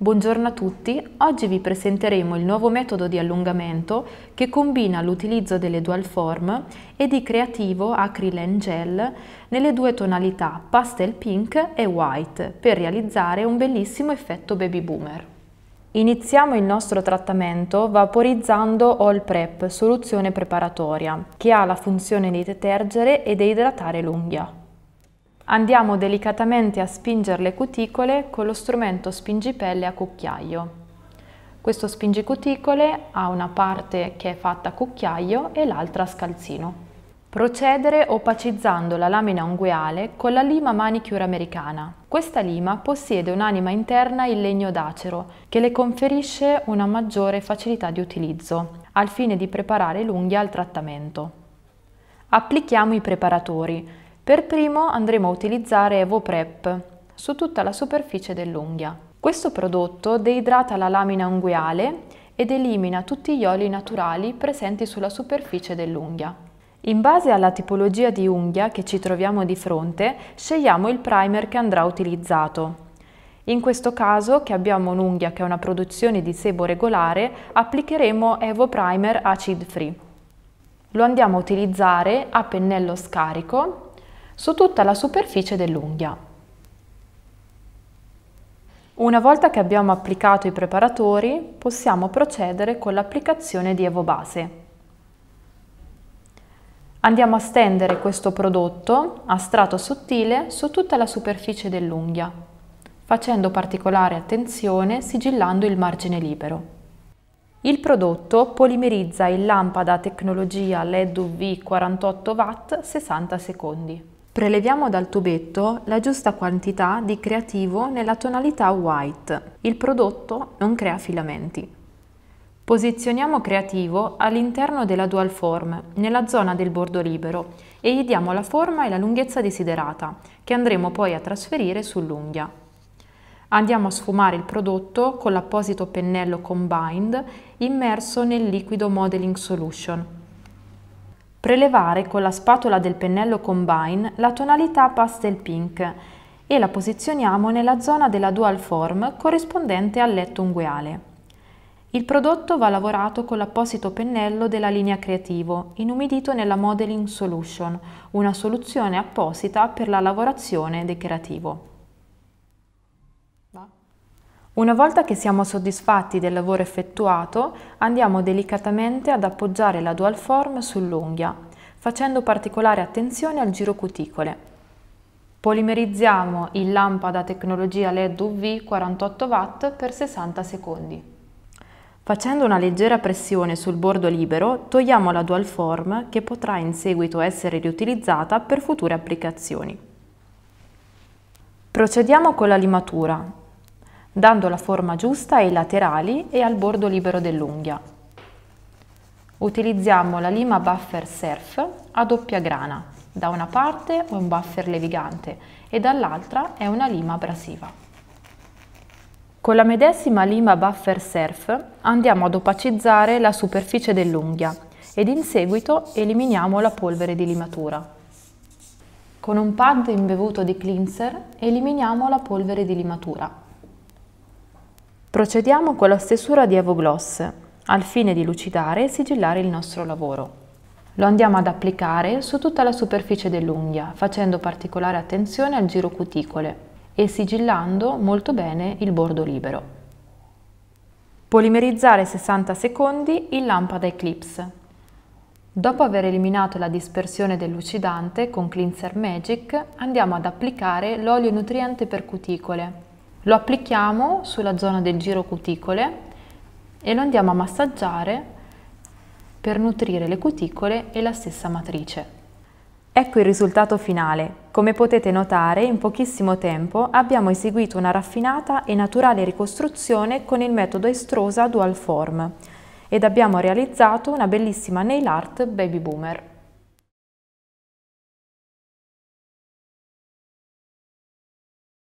Buongiorno a tutti, oggi vi presenteremo il nuovo metodo di allungamento che combina l'utilizzo delle dual form e di creativo acrylen gel nelle due tonalità pastel pink e white per realizzare un bellissimo effetto baby boomer. Iniziamo il nostro trattamento vaporizzando All Prep, soluzione preparatoria, che ha la funzione di detergere ed di idratare l'unghia andiamo delicatamente a spingere le cuticole con lo strumento spingipelle a cucchiaio. Questo spingicuticole ha una parte che è fatta a cucchiaio e l'altra a scalzino. Procedere opacizzando la lamina ungueale con la lima manicure americana. Questa lima possiede un'anima interna in legno d'acero che le conferisce una maggiore facilità di utilizzo al fine di preparare l'unghia al trattamento. Applichiamo i preparatori per primo andremo a utilizzare EvoPrep su tutta la superficie dell'unghia. Questo prodotto deidrata la lamina unguiale ed elimina tutti gli oli naturali presenti sulla superficie dell'unghia. In base alla tipologia di unghia che ci troviamo di fronte, scegliamo il primer che andrà utilizzato. In questo caso, che abbiamo un'unghia che ha una produzione di sebo regolare, applicheremo Evo Primer Acid Free. Lo andiamo a utilizzare a pennello scarico su tutta la superficie dell'unghia. Una volta che abbiamo applicato i preparatori, possiamo procedere con l'applicazione di evobase. Andiamo a stendere questo prodotto a strato sottile su tutta la superficie dell'unghia, facendo particolare attenzione sigillando il margine libero. Il prodotto polimerizza in lampada tecnologia LED UV 48W 60 secondi. Preleviamo dal tubetto la giusta quantità di creativo nella tonalità white. Il prodotto non crea filamenti. Posizioniamo creativo all'interno della dual form, nella zona del bordo libero, e gli diamo la forma e la lunghezza desiderata, che andremo poi a trasferire sull'unghia. Andiamo a sfumare il prodotto con l'apposito pennello Combined immerso nel liquido Modeling Solution Prelevare con la spatola del pennello Combine la tonalità Pastel Pink e la posizioniamo nella zona della Dual Form corrispondente al letto ungueale. Il prodotto va lavorato con l'apposito pennello della linea creativo, inumidito nella Modeling Solution, una soluzione apposita per la lavorazione del una volta che siamo soddisfatti del lavoro effettuato, andiamo delicatamente ad appoggiare la dual form sull'unghia, facendo particolare attenzione al giro cuticole. Polimerizziamo in lampada tecnologia LED UV 48W per 60 secondi. Facendo una leggera pressione sul bordo libero, togliamo la dual form che potrà in seguito essere riutilizzata per future applicazioni. Procediamo con la limatura dando la forma giusta ai laterali e al bordo libero dell'unghia. Utilizziamo la lima buffer surf a doppia grana, da una parte un buffer levigante e dall'altra è una lima abrasiva. Con la medesima lima buffer surf andiamo ad opacizzare la superficie dell'unghia ed in seguito eliminiamo la polvere di limatura. Con un pad imbevuto di cleanser eliminiamo la polvere di limatura Procediamo con la stesura di Evogloss, al fine di lucidare e sigillare il nostro lavoro. Lo andiamo ad applicare su tutta la superficie dell'unghia, facendo particolare attenzione al giro cuticole e sigillando molto bene il bordo libero. Polimerizzare 60 secondi in lampada Eclipse. Dopo aver eliminato la dispersione del lucidante con Cleanser Magic, andiamo ad applicare l'olio nutriente per cuticole lo applichiamo sulla zona del giro cuticole e lo andiamo a massaggiare per nutrire le cuticole e la stessa matrice. Ecco il risultato finale. Come potete notare, in pochissimo tempo abbiamo eseguito una raffinata e naturale ricostruzione con il metodo Estrosa Dual Form ed abbiamo realizzato una bellissima nail art baby boomer.